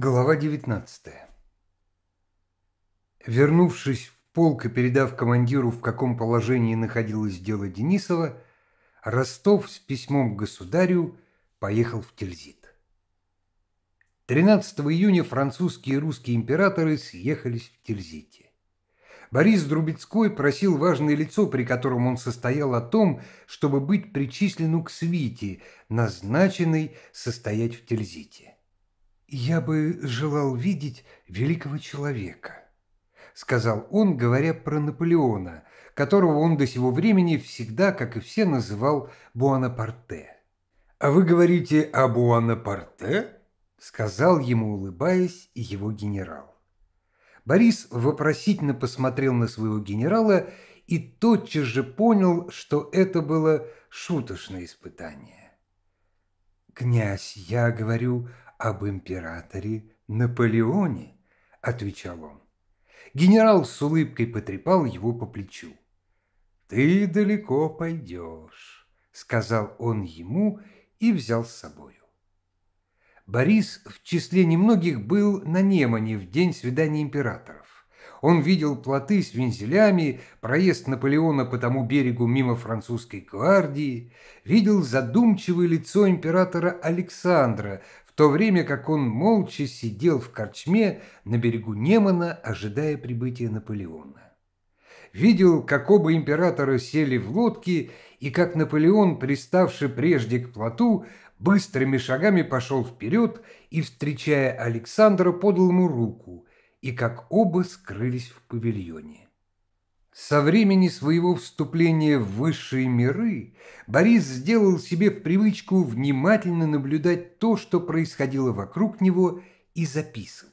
Глава 19 Вернувшись в полк и передав командиру, в каком положении находилось дело Денисова, Ростов с письмом к государю поехал в Тильзит. 13 июня французские и русские императоры съехались в Тильзите. Борис Друбецкой просил важное лицо, при котором он состоял о том, чтобы быть причислену к свите, назначенной состоять в Тильзите. «Я бы желал видеть великого человека», — сказал он, говоря про Наполеона, которого он до сего времени всегда, как и все, называл Буанапарте. «А вы говорите о Буанапарте?» — сказал ему, улыбаясь, его генерал. Борис вопросительно посмотрел на своего генерала и тотчас же понял, что это было шуточное испытание. «Князь, я говорю об императоре Наполеоне», – отвечал он. Генерал с улыбкой потрепал его по плечу. «Ты далеко пойдешь», – сказал он ему и взял с собою. Борис в числе немногих был на Немане в день свидания императоров. Он видел плоты с вензелями, проезд Наполеона по тому берегу мимо французской гвардии, видел задумчивое лицо императора Александра, то время как он молча сидел в корчме на берегу Немана, ожидая прибытия Наполеона. Видел, как оба императора сели в лодки и как Наполеон, приставший прежде к плоту, быстрыми шагами пошел вперед и, встречая Александра, подал ему руку, и как оба скрылись в павильоне. Со времени своего вступления в высшие миры Борис сделал себе в привычку внимательно наблюдать то, что происходило вокруг него, и записывать.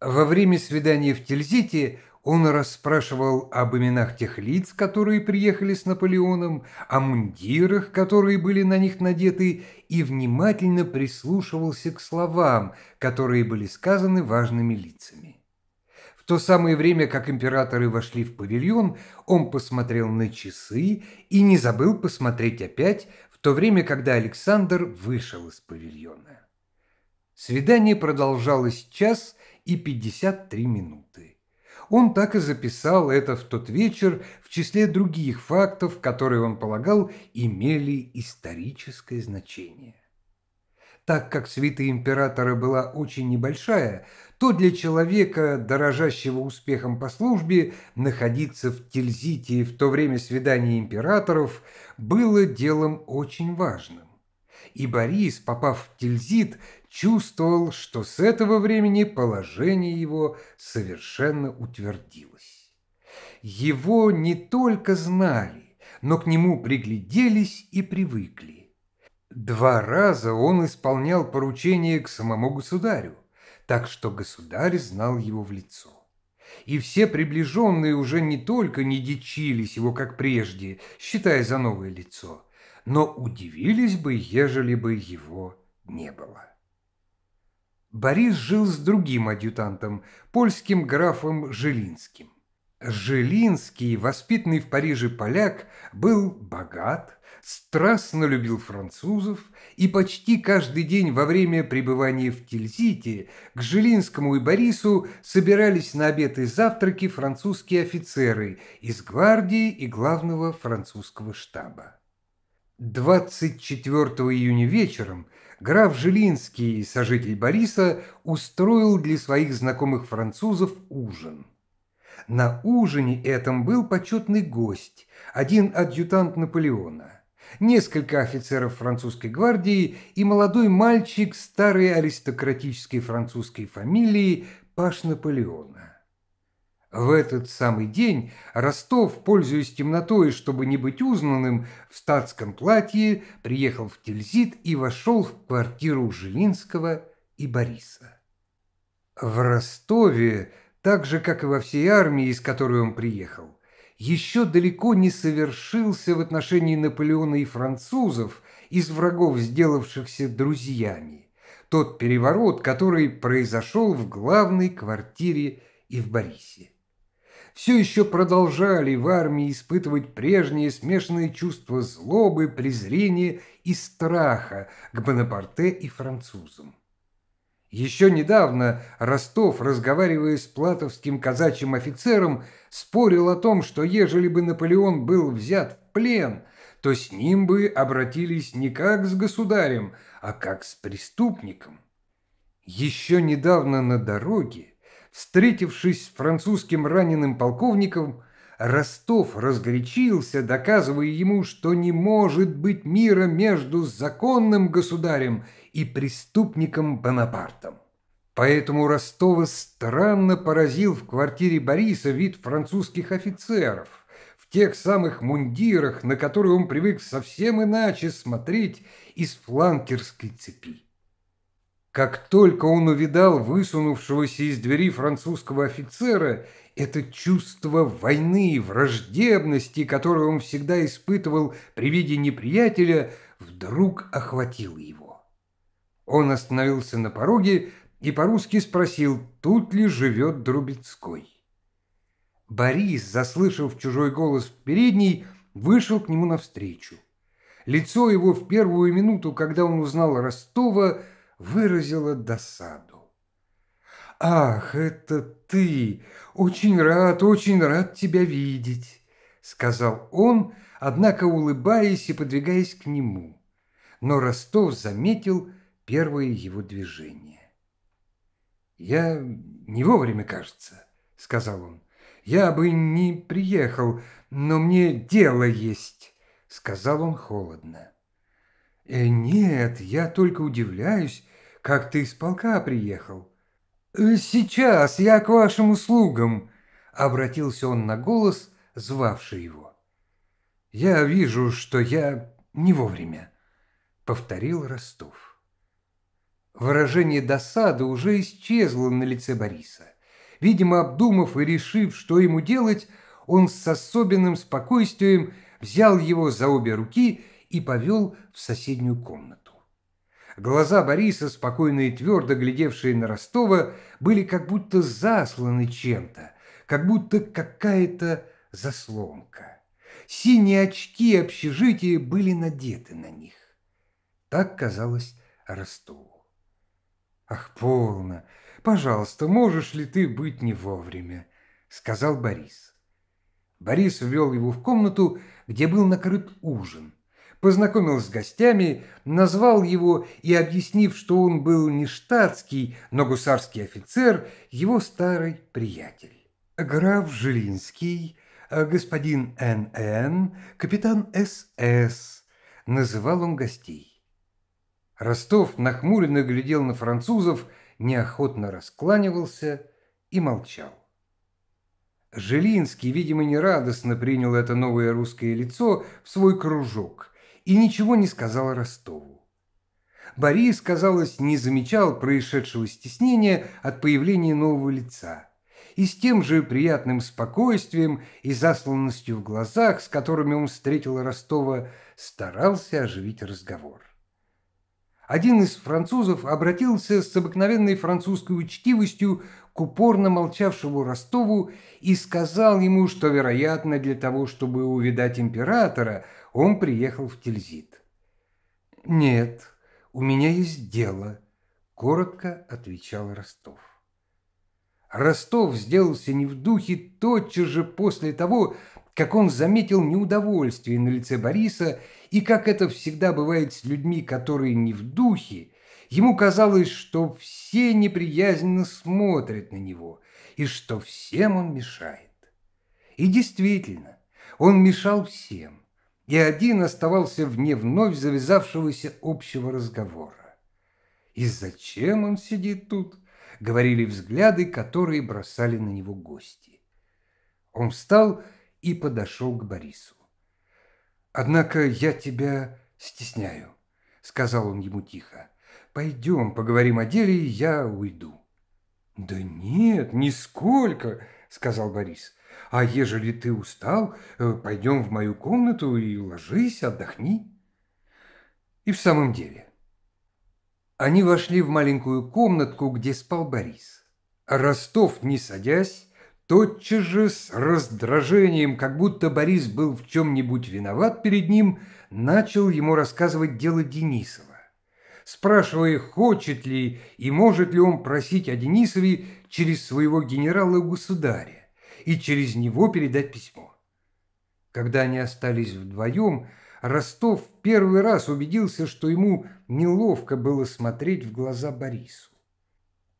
Во время свидания в Тильзите он расспрашивал об именах тех лиц, которые приехали с Наполеоном, о мундирах, которые были на них надеты, и внимательно прислушивался к словам, которые были сказаны важными лицами то самое время, как императоры вошли в павильон, он посмотрел на часы и не забыл посмотреть опять, в то время, когда Александр вышел из павильона. Свидание продолжалось час и пятьдесят три минуты. Он так и записал это в тот вечер в числе других фактов, которые он полагал имели историческое значение так как свита императора была очень небольшая, то для человека, дорожащего успехом по службе, находиться в Тильзите в то время свидания императоров было делом очень важным. И Борис, попав в Тильзит, чувствовал, что с этого времени положение его совершенно утвердилось. Его не только знали, но к нему пригляделись и привыкли Два раза он исполнял поручение к самому государю, так что государь знал его в лицо. И все приближенные уже не только не дичились его, как прежде, считая за новое лицо, но удивились бы, ежели бы его не было. Борис жил с другим адъютантом, польским графом Жилинским. Жилинский, воспитанный в Париже поляк, был богат, страстно любил французов и почти каждый день во время пребывания в Тильзите к Жилинскому и Борису собирались на обед и завтраки французские офицеры из гвардии и главного французского штаба. 24 июня вечером граф Жилинский, сожитель Бориса, устроил для своих знакомых французов ужин – на ужине этом был почетный гость, один адъютант Наполеона, несколько офицеров французской гвардии и молодой мальчик старой аристократической французской фамилии Паш Наполеона. В этот самый день Ростов, пользуясь темнотой, чтобы не быть узнанным, в статском платье приехал в Тильзит и вошел в квартиру Жилинского и Бориса. В Ростове так же, как и во всей армии, из которой он приехал, еще далеко не совершился в отношении Наполеона и французов, из врагов, сделавшихся друзьями, тот переворот, который произошел в главной квартире и в Борисе. Все еще продолжали в армии испытывать прежние смешанные чувства злобы, презрения и страха к Бонапарте и французам. Еще недавно Ростов, разговаривая с платовским казачьим офицером, спорил о том, что ежели бы Наполеон был взят в плен, то с ним бы обратились не как с государем, а как с преступником. Еще недавно на дороге, встретившись с французским раненым полковником, Ростов разгорячился, доказывая ему, что не может быть мира между законным государем и преступником Бонапартом. Поэтому Ростова странно поразил в квартире Бориса вид французских офицеров – в тех самых мундирах, на которые он привык совсем иначе смотреть из фланкерской цепи. Как только он увидал высунувшегося из двери французского офицера, это чувство войны, и враждебности, которое он всегда испытывал при виде неприятеля, вдруг охватило его. Он остановился на пороге и по-русски спросил, тут ли живет Друбецкой. Борис, заслышав чужой голос в передней, вышел к нему навстречу. Лицо его в первую минуту, когда он узнал Ростова, выразило досаду. «Ах, это ты! Очень рад, очень рад тебя видеть!» — сказал он, однако улыбаясь и подвигаясь к нему. Но Ростов заметил, первые его движения. «Я не вовремя, кажется», — сказал он. «Я бы не приехал, но мне дело есть», — сказал он холодно. «Э, «Нет, я только удивляюсь, как ты из полка приехал». «Э, «Сейчас я к вашим услугам», — обратился он на голос, звавший его. «Я вижу, что я не вовремя», — повторил Ростов. Выражение досады уже исчезло на лице Бориса. Видимо, обдумав и решив, что ему делать, он с особенным спокойствием взял его за обе руки и повел в соседнюю комнату. Глаза Бориса, спокойно и твердо глядевшие на Ростова, были как будто засланы чем-то, как будто какая-то заслонка. Синие очки общежития были надеты на них. Так казалось Ростову. «Ах, полно! Пожалуйста, можешь ли ты быть не вовремя?» — сказал Борис. Борис ввел его в комнату, где был накрыт ужин, познакомил с гостями, назвал его и, объяснив, что он был не штатский, но гусарский офицер, его старый приятель. Граф Жилинский, господин Н.Н., капитан С.С., называл он гостей. Ростов нахмуренно глядел на французов, неохотно раскланивался и молчал. Жилинский, видимо, нерадостно принял это новое русское лицо в свой кружок и ничего не сказал Ростову. Борис, казалось, не замечал происшедшего стеснения от появления нового лица и с тем же приятным спокойствием и засланностью в глазах, с которыми он встретил Ростова, старался оживить разговор один из французов обратился с обыкновенной французской учтивостью к упорно молчавшему Ростову и сказал ему, что, вероятно, для того, чтобы увидать императора, он приехал в Тильзит. «Нет, у меня есть дело», – коротко отвечал Ростов. Ростов сделался не в духе тотчас же после того, как он заметил неудовольствие на лице Бориса и как это всегда бывает с людьми, которые не в духе, ему казалось, что все неприязненно смотрят на него и что всем он мешает. И действительно, он мешал всем, и один оставался вне вновь завязавшегося общего разговора. «И зачем он сидит тут?» — говорили взгляды, которые бросали на него гости. Он встал и и подошел к Борису. «Однако я тебя стесняю», — сказал он ему тихо. «Пойдем поговорим о деле, и я уйду». «Да нет, нисколько», — сказал Борис. «А ежели ты устал, э, пойдем в мою комнату и ложись, отдохни». И в самом деле. Они вошли в маленькую комнатку, где спал Борис. Ростов, не садясь, Тотчас же с раздражением, как будто Борис был в чем-нибудь виноват перед ним, начал ему рассказывать дело Денисова, спрашивая, хочет ли и может ли он просить о Денисове через своего генерала у государя и через него передать письмо. Когда они остались вдвоем, Ростов первый раз убедился, что ему неловко было смотреть в глаза Борису.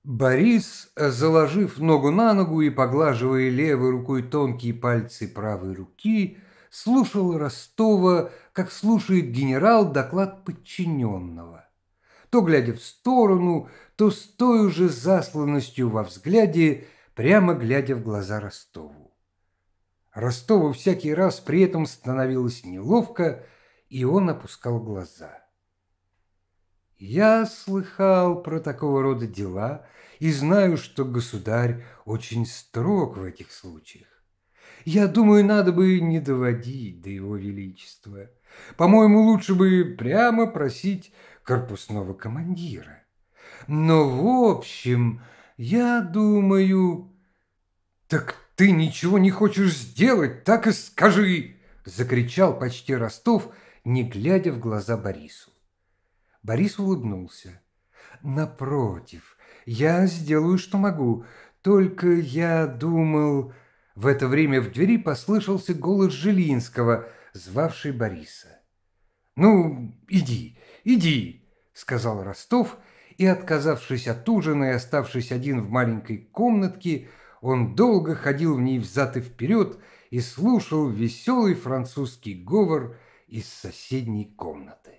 Борис, заложив ногу на ногу и поглаживая левой рукой тонкие пальцы правой руки, слушал Ростова, как слушает генерал доклад подчиненного. То глядя в сторону, то с той же засланностью во взгляде, прямо глядя в глаза Ростову. Ростову всякий раз при этом становилось неловко, и он опускал глаза. Я слыхал про такого рода дела и знаю, что государь очень строг в этих случаях. Я думаю, надо бы не доводить до его величества. По-моему, лучше бы прямо просить корпусного командира. Но, в общем, я думаю... Так ты ничего не хочешь сделать, так и скажи! Закричал почти Ростов, не глядя в глаза Борису. Борис улыбнулся. «Напротив, я сделаю, что могу. Только я думал...» В это время в двери послышался голос Жилинского, звавший Бориса. «Ну, иди, иди», — сказал Ростов, и, отказавшись от ужина и оставшись один в маленькой комнатке, он долго ходил в ней взад и вперед и слушал веселый французский говор из соседней комнаты.